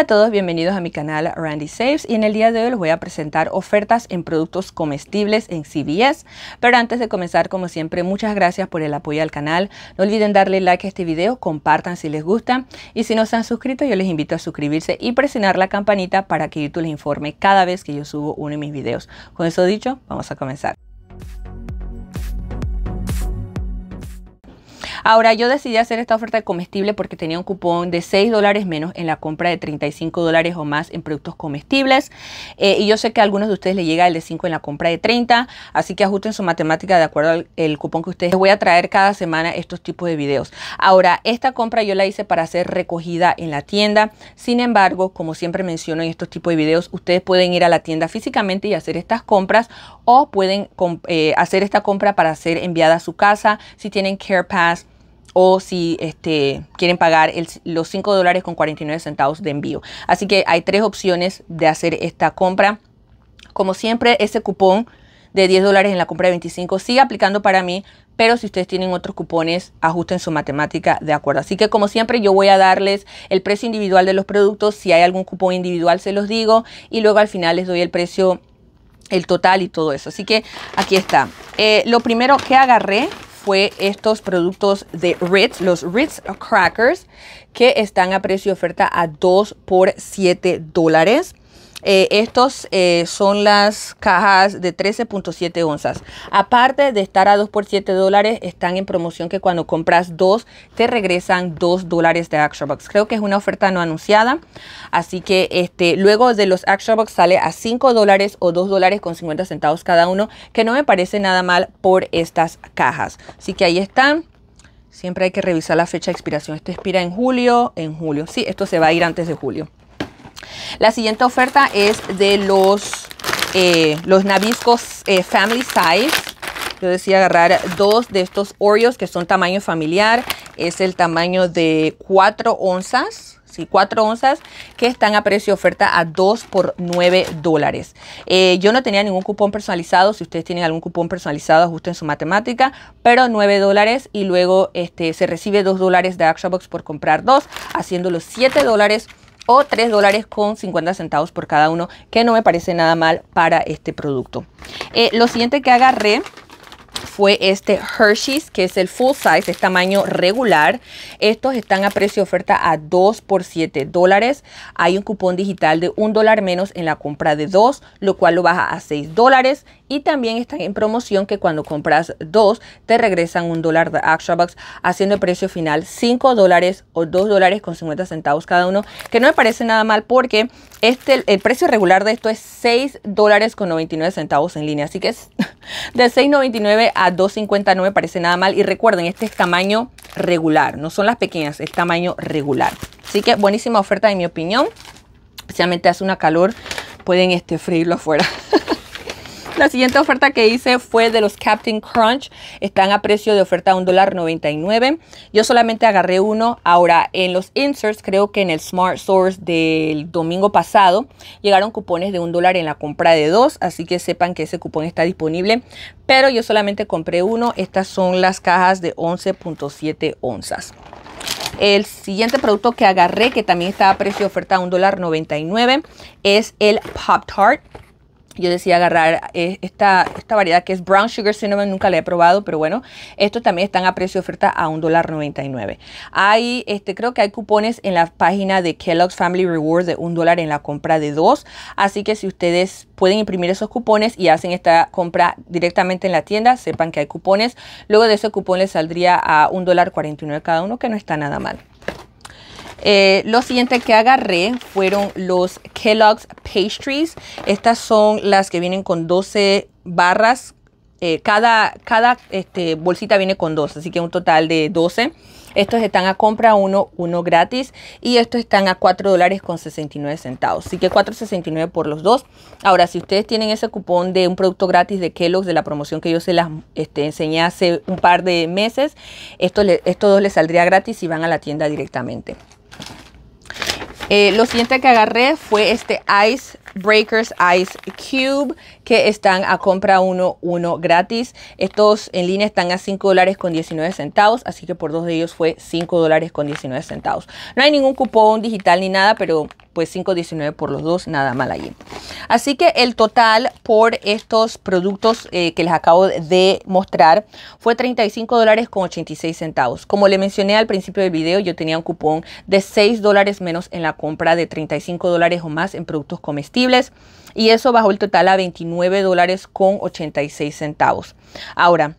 Hola a todos, bienvenidos a mi canal Randy Saves y en el día de hoy les voy a presentar ofertas en productos comestibles en CVS. Pero antes de comenzar, como siempre, muchas gracias por el apoyo al canal. No olviden darle like a este video, compartan si les gusta y si no se han suscrito yo les invito a suscribirse y presionar la campanita para que YouTube les informe cada vez que yo subo uno de mis videos. Con eso dicho, vamos a comenzar. Ahora, yo decidí hacer esta oferta de comestible porque tenía un cupón de 6 dólares menos en la compra de 35 dólares o más en productos comestibles. Eh, y yo sé que a algunos de ustedes les llega el de 5 en la compra de 30, así que ajusten su matemática de acuerdo al el cupón que ustedes. Les voy a traer cada semana estos tipos de videos. Ahora, esta compra yo la hice para ser recogida en la tienda. Sin embargo, como siempre menciono en estos tipos de videos, ustedes pueden ir a la tienda físicamente y hacer estas compras o pueden eh, hacer esta compra para ser enviada a su casa si tienen Care o si este, quieren pagar los 5 dólares con 49 centavos de envío. Así que hay tres opciones de hacer esta compra. Como siempre, ese cupón de 10 dólares en la compra de 25 sigue aplicando para mí, pero si ustedes tienen otros cupones, ajusten su matemática de acuerdo. Así que como siempre yo voy a darles el precio individual de los productos, si hay algún cupón individual se los digo y luego al final les doy el precio, el total y todo eso. Así que aquí está. Eh, lo primero que agarré fue estos productos de Ritz, los Ritz Crackers, que están a precio de oferta a 2 por 7 dólares. Eh, estos eh, son las cajas de 13.7 onzas. Aparte de estar a 2 por 7 dólares, están en promoción que cuando compras dos, te regresan 2 dólares de Action Creo que es una oferta no anunciada. Así que este, luego de los Action Box sale a 5 dólares o 2 dólares con 50 centavos cada uno, que no me parece nada mal por estas cajas. Así que ahí están. Siempre hay que revisar la fecha de expiración. Este expira en julio, en julio. Sí, esto se va a ir antes de julio. La siguiente oferta es de los, eh, los eh, Family Size. Yo decía agarrar dos de estos Oreos que son tamaño familiar. Es el tamaño de 4 onzas. Sí, 4 onzas que están a precio de oferta a 2 por 9 dólares. Eh, yo no tenía ningún cupón personalizado. Si ustedes tienen algún cupón personalizado, ajusten su matemática. Pero 9 dólares y luego este, se recibe 2 dólares de Box por comprar 2, haciéndolo 7 dólares o 3 dólares con 50 centavos por cada uno, que no me parece nada mal para este producto. Eh, lo siguiente que agarré fue este Hershey's, que es el full size, es este tamaño regular. Estos están a precio de oferta a 2 por 7 dólares. Hay un cupón digital de 1 dólar menos en la compra de 2, lo cual lo baja a 6 dólares y también están en promoción que cuando compras dos te regresan un dólar de Action Bucks haciendo el precio final 5 dólares o 2 dólares con 50 centavos cada uno que no me parece nada mal porque este el precio regular de esto es 6 dólares con 99 centavos en línea así que es de 6.99 a 2.50 no me parece nada mal y recuerden este es tamaño regular no son las pequeñas es tamaño regular así que buenísima oferta en mi opinión especialmente hace una calor pueden este, freírlo afuera La siguiente oferta que hice fue de los Captain Crunch. Están a precio de oferta $1.99. Yo solamente agarré uno. Ahora, en los inserts, creo que en el Smart Source del domingo pasado, llegaron cupones de un dólar en la compra de dos. Así que sepan que ese cupón está disponible. Pero yo solamente compré uno. Estas son las cajas de 11.7 onzas. El siguiente producto que agarré, que también está a precio de oferta $1.99, es el Pop Tart yo decía agarrar eh, esta, esta variedad que es Brown Sugar Cinnamon, nunca la he probado, pero bueno, estos también están a precio de oferta a $1.99. Hay, este, creo que hay cupones en la página de Kellogg's Family Rewards de $1 en la compra de dos, así que si ustedes pueden imprimir esos cupones y hacen esta compra directamente en la tienda, sepan que hay cupones. Luego de ese cupón les saldría a $1.49 cada uno, que no está nada mal. Eh, lo siguiente que agarré fueron los Kellogg's Pastries. Estas son las que vienen con 12 barras. Eh, cada este, bolsita viene con 12, así que un total de 12. Estos están a compra uno, uno gratis. Y estos están a 4 dólares con 69 centavos. Así que 4.69 por los dos. Ahora, si ustedes tienen ese cupón de un producto gratis de Kellogg's, de la promoción que yo se las este, enseñé hace un par de meses, estos dos les saldría gratis y van a la tienda directamente. Eh, lo siguiente que agarré fue este Ice Breakers Ice Cube que están a compra 1 gratis. Estos en línea están a 5 dólares con 19 centavos, así que por dos de ellos fue $5.19. dólares con 19 centavos. No hay ningún cupón digital ni nada, pero pues 5.19 por los dos, nada mal allí. Así que el total por estos productos eh, que les acabo de mostrar fue 35 dólares con 86 centavos. Como le mencioné al principio del video, yo tenía un cupón de 6 dólares menos en la compra de 35 dólares o más en productos comestibles y eso bajó el total a 29 dólares con 86 centavos. Ahora,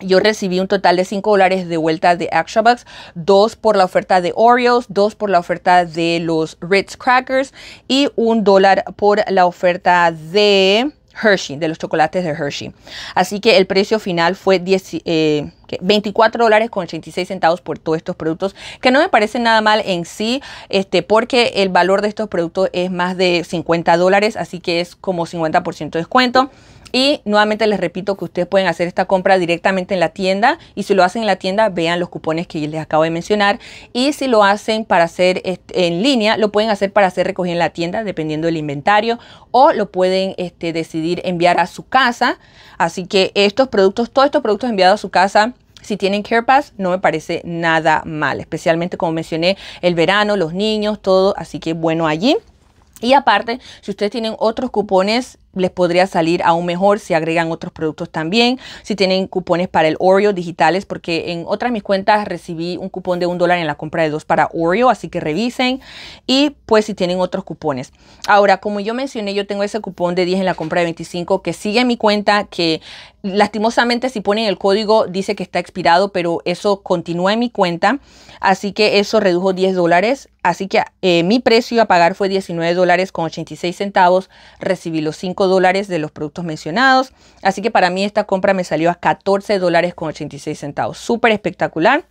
yo recibí un total de 5 dólares de vuelta de Extra 2 por la oferta de Oreos, 2 por la oferta de los Ritz Crackers y 1 dólar por la oferta de Hershey, de los chocolates de Hershey. Así que el precio final fue 10, 24 dólares con 86 centavos por todos estos productos, que no me parece nada mal en sí, este, porque el valor de estos productos es más de 50 dólares, así que es como 50% de descuento. Y nuevamente les repito que ustedes pueden hacer esta compra directamente en la tienda y si lo hacen en la tienda vean los cupones que les acabo de mencionar y si lo hacen para hacer este, en línea lo pueden hacer para hacer recogido en la tienda dependiendo del inventario o lo pueden este, decidir enviar a su casa. Así que estos productos, todos estos productos enviados a su casa si tienen Care Pass, no me parece nada mal, especialmente como mencioné, el verano, los niños, todo, así que bueno allí. Y aparte, si ustedes tienen otros cupones les podría salir aún mejor si agregan otros productos también. Si tienen cupones para el Oreo digitales, porque en otras mis cuentas recibí un cupón de un dólar en la compra de dos para Oreo, así que revisen. Y pues si tienen otros cupones. Ahora, como yo mencioné, yo tengo ese cupón de 10 en la compra de 25 que sigue en mi cuenta, que lastimosamente si ponen el código dice que está expirado, pero eso continúa en mi cuenta. Así que eso redujo 10 dólares. Así que eh, mi precio a pagar fue 19 dólares con 86 centavos. Recibí los 5 dólares de los productos mencionados. Así que para mí esta compra me salió a 14 dólares con 86 centavos. Súper espectacular.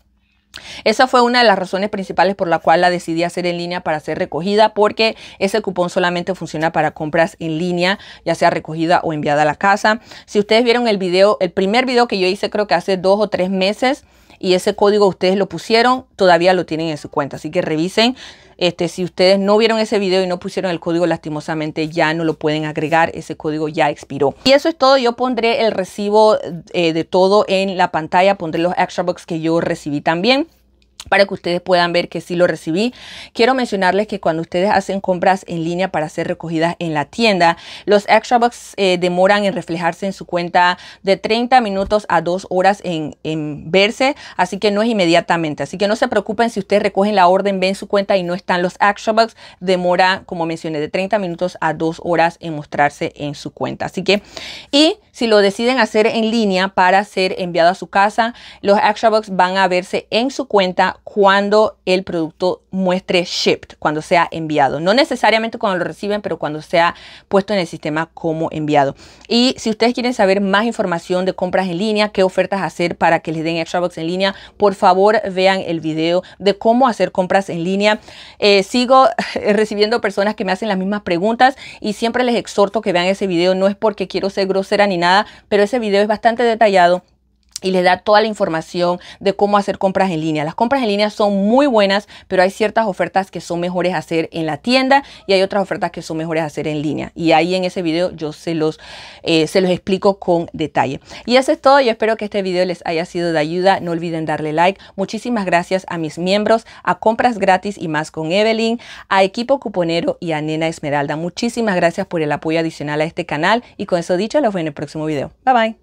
Esa fue una de las razones principales por la cual la decidí hacer en línea para ser recogida, porque ese cupón solamente funciona para compras en línea, ya sea recogida o enviada a la casa. Si ustedes vieron el video, el primer video que yo hice creo que hace dos o tres meses, y ese código ustedes lo pusieron, todavía lo tienen en su cuenta. Así que revisen. Este, si ustedes no vieron ese video y no pusieron el código, lastimosamente ya no lo pueden agregar. Ese código ya expiró. Y eso es todo. Yo pondré el recibo eh, de todo en la pantalla. Pondré los extra bucks que yo recibí también para que ustedes puedan ver que sí lo recibí. Quiero mencionarles que cuando ustedes hacen compras en línea para ser recogidas en la tienda, los extra bucks eh, demoran en reflejarse en su cuenta de 30 minutos a 2 horas en, en, verse, así que no es inmediatamente. Así que no se preocupen si ustedes recogen la orden, ven su cuenta y no están los extra bucks, demora, como mencioné, de 30 minutos a 2 horas en mostrarse en su cuenta. Así que, y si lo deciden hacer en línea para ser enviado a su casa, los extra bucks van a verse en su cuenta cuando el producto muestre shipped, cuando sea enviado. No necesariamente cuando lo reciben, pero cuando sea puesto en el sistema como enviado. Y si ustedes quieren saber más información de compras en línea, qué ofertas hacer para que les den extra box en línea, por favor vean el video de cómo hacer compras en línea. Eh, sigo recibiendo personas que me hacen las mismas preguntas y siempre les exhorto que vean ese video. No es porque quiero ser grosera ni nada, pero ese video es bastante detallado y les da toda la información de cómo hacer compras en línea. Las compras en línea son muy buenas, pero hay ciertas ofertas que son mejores hacer en la tienda y hay otras ofertas que son mejores hacer en línea. Y ahí en ese video yo se los, eh, se los explico con detalle. Y eso es todo. Yo espero que este video les haya sido de ayuda. No olviden darle like. Muchísimas gracias a mis miembros, a Compras Gratis y más con Evelyn, a Equipo Cuponero y a Nena Esmeralda. Muchísimas gracias por el apoyo adicional a este canal y con eso dicho, los veo en el próximo video. Bye bye.